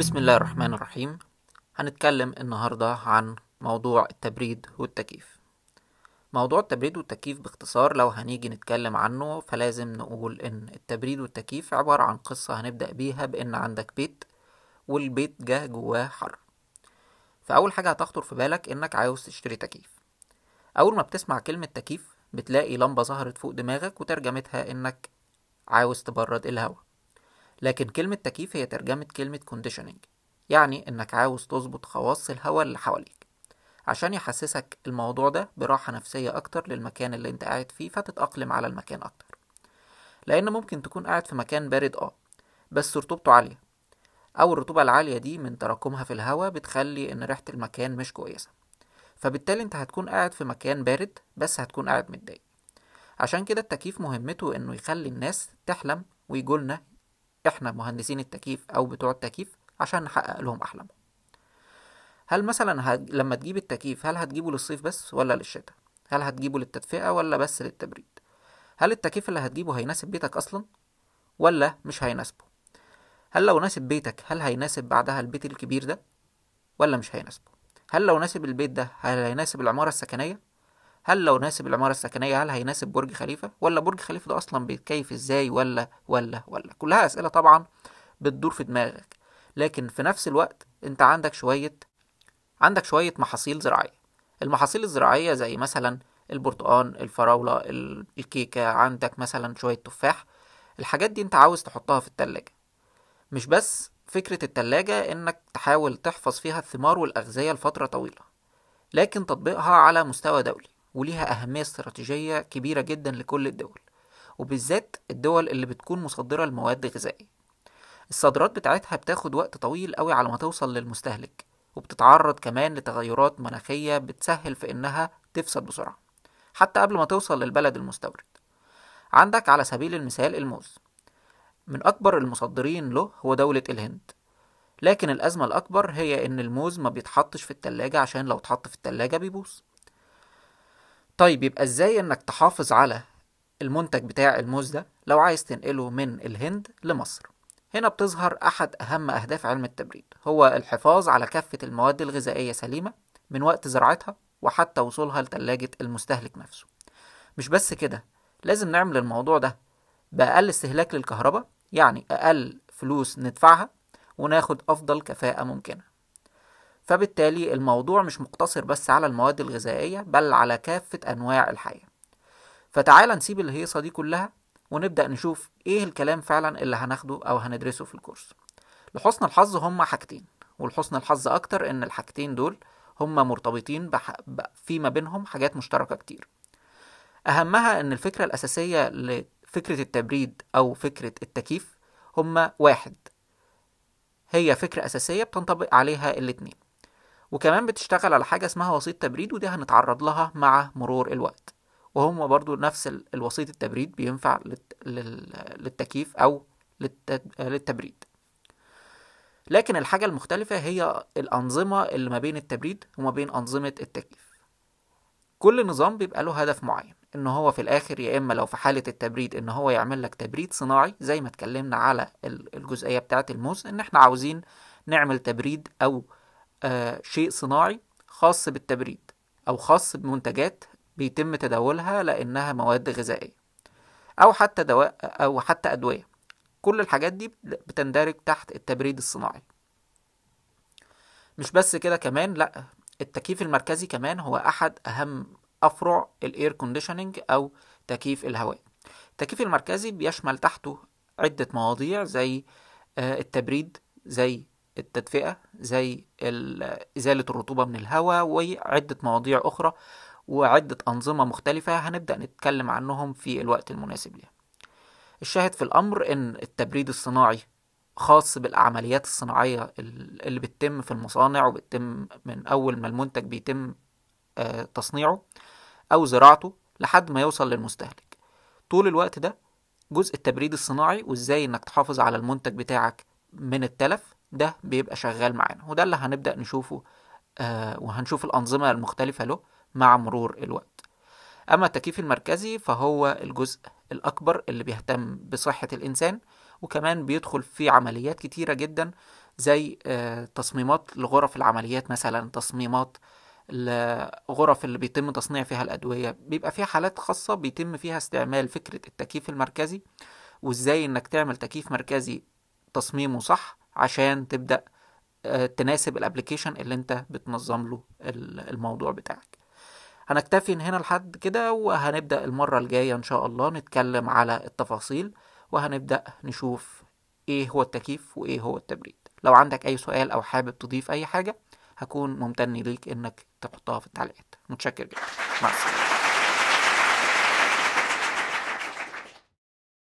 بسم الله الرحمن الرحيم هنتكلم النهاردة عن موضوع التبريد والتكييف موضوع التبريد والتكييف باختصار لو هنيجي نتكلم عنه فلازم نقول ان التبريد والتكييف عبارة عن قصة هنبدأ بيها بان عندك بيت والبيت جه جواه حر فأول حاجة هتخطر في بالك انك عاوز تشتري تكييف أول ما بتسمع كلمة تكييف بتلاقي لمبة ظهرت فوق دماغك وترجمتها انك عاوز تبرد الهواء لكن كلمة تكييف هي ترجمة كلمة conditioning يعني إنك عاوز تظبط خواص الهواء اللي حواليك عشان يحسسك الموضوع ده براحة نفسية أكتر للمكان اللي أنت قاعد فيه فتتأقلم على المكان أكتر لأن ممكن تكون قاعد في مكان بارد أه بس رطوبته عالية أو الرطوبة العالية دي من تراكمها في الهواء بتخلي إن ريحة المكان مش كويسة فبالتالي أنت هتكون قاعد في مكان بارد بس هتكون قاعد متضايق عشان كده التكييف مهمته إنه يخلي الناس تحلم ويجولنا إحنا مهندسين التكييف أو بتوع التكييف عشان نحقق لهم أحلامهم هل مثلا هج... لما تجيب التكييف هل هتجيبه للصيف بس ولا للشتاء هل هتجيبه للتدفئة ولا بس للتبريد هل التكييف اللي هتجيبه هيناسب بيتك أصلا ولا مش هيناسبه هل لو ناسب بيتك هل هيناسب بعدها البيت الكبير ده ولا مش هيناسبه هل لو ناسب البيت ده هل هيناسب العمارة السكنية هل لو ناسب العمارة السكنية هل هيناسب برج خليفة ولا برج خليفة ده أصلا بيتكيف إزاي ولا ولا ولا كلها أسئلة طبعا بتدور في دماغك لكن في نفس الوقت أنت عندك شوية عندك شوية محاصيل زراعية المحاصيل الزراعية زي مثلا البرتقان الفراولة الكيكة عندك مثلا شوية تفاح الحاجات دي أنت عاوز تحطها في التلاجة مش بس فكرة التلاجة إنك تحاول تحفظ فيها الثمار والأغذية لفترة طويلة لكن تطبيقها على مستوى دولي وليها أهمية استراتيجية كبيرة جدا لكل الدول وبالذات الدول اللي بتكون مصدرة لمواد غذائية الصادرات بتاعتها بتاخد وقت طويل قوي على ما توصل للمستهلك وبتتعرض كمان لتغيرات مناخية بتسهل في إنها تفسد بسرعة حتى قبل ما توصل للبلد المستورد عندك على سبيل المثال الموز من أكبر المصدرين له هو دولة الهند لكن الأزمة الأكبر هي إن الموز ما بيتحطش في التلاجة عشان لو اتحط في التلاجة بيبوظ طيب يبقى ازاي انك تحافظ على المنتج بتاع الموز ده لو عايز تنقله من الهند لمصر هنا بتظهر أحد أهم أهداف علم التبريد هو الحفاظ على كافة المواد الغذائية سليمة من وقت زراعتها وحتى وصولها لتلاجة المستهلك نفسه مش بس كده لازم نعمل الموضوع ده بأقل استهلاك للكهرباء يعني أقل فلوس ندفعها وناخد أفضل كفاءة ممكنة فبالتالي الموضوع مش مقتصر بس على المواد الغذائية بل على كافة أنواع الحياة فتعال نسيب الهيصة دي كلها ونبدأ نشوف إيه الكلام فعلا اللي هناخده أو هندرسه في الكورس لحسن الحظ هما حاجتين ولحسن الحظ أكتر إن الحاجتين دول هما مرتبطين بح... ب... فيما بينهم حاجات مشتركة كتير أهمها إن الفكرة الأساسية لفكرة التبريد أو فكرة التكييف هما واحد هي فكرة أساسية بتنطبق عليها الاتنين وكمان بتشتغل على حاجة اسمها وسيط تبريد ودي هنتعرض لها مع مرور الوقت وهم برضو نفس الوسيط التبريد بينفع للتكييف أو للتبريد لكن الحاجة المختلفة هي الأنظمة اللي ما بين التبريد وما بين أنظمة التكييف كل نظام بيبقى له هدف معين ان هو في الاخر يا اما لو في حاله التبريد ان هو يعمل لك تبريد صناعي زي ما اتكلمنا على الجزئيه بتاعه الموز ان احنا عاوزين نعمل تبريد او آه، شيء صناعي خاص بالتبريد أو خاص بمنتجات بيتم تداولها لأنها مواد غذائية أو حتى دواء أو حتى أدوية كل الحاجات دي بتندرج تحت التبريد الصناعي مش بس كده كمان لأ التكييف المركزي كمان هو أحد أهم أفرع الإير كونديشننج أو تكييف الهواء التكييف المركزي بيشمل تحته عدة مواضيع زي آه، التبريد زي التدفئة زي إزالة الرطوبة من الهواء وعدة مواضيع أخرى وعدة أنظمة مختلفة هنبدأ نتكلم عنهم في الوقت المناسب ليها الشاهد في الأمر إن التبريد الصناعي خاص بالعمليات الصناعية اللي بتتم في المصانع وبتتم من أول ما المنتج بيتم آه، تصنيعه أو زراعته لحد ما يوصل للمستهلك طول الوقت ده جزء التبريد الصناعي وإزاي إنك تحافظ على المنتج بتاعك من التلف ده بيبقى شغال معانا وده اللي هنبدأ نشوفه آه وهنشوف الأنظمة المختلفة له مع مرور الوقت أما التكييف المركزي فهو الجزء الأكبر اللي بيهتم بصحة الإنسان وكمان بيدخل في عمليات كتيرة جدا زي آه تصميمات لغرف العمليات مثلا تصميمات الغرف اللي بيتم تصنيع فيها الأدوية بيبقى فيها حالات خاصة بيتم فيها استعمال فكرة التكييف المركزي وإزاي إنك تعمل تكييف مركزي تصميمه صح عشان تبدأ آه، تناسب الابلكيشن اللي انت بتنظم له الموضوع بتاعك هنكتفي هنا لحد كده وهنبدأ المرة الجاية ان شاء الله نتكلم على التفاصيل وهنبدأ نشوف ايه هو التكييف وايه هو التبريد لو عندك اي سؤال او حابب تضيف اي حاجة هكون ممتن ليك انك تحطها في التعليقات متشكر جدا مع السلامة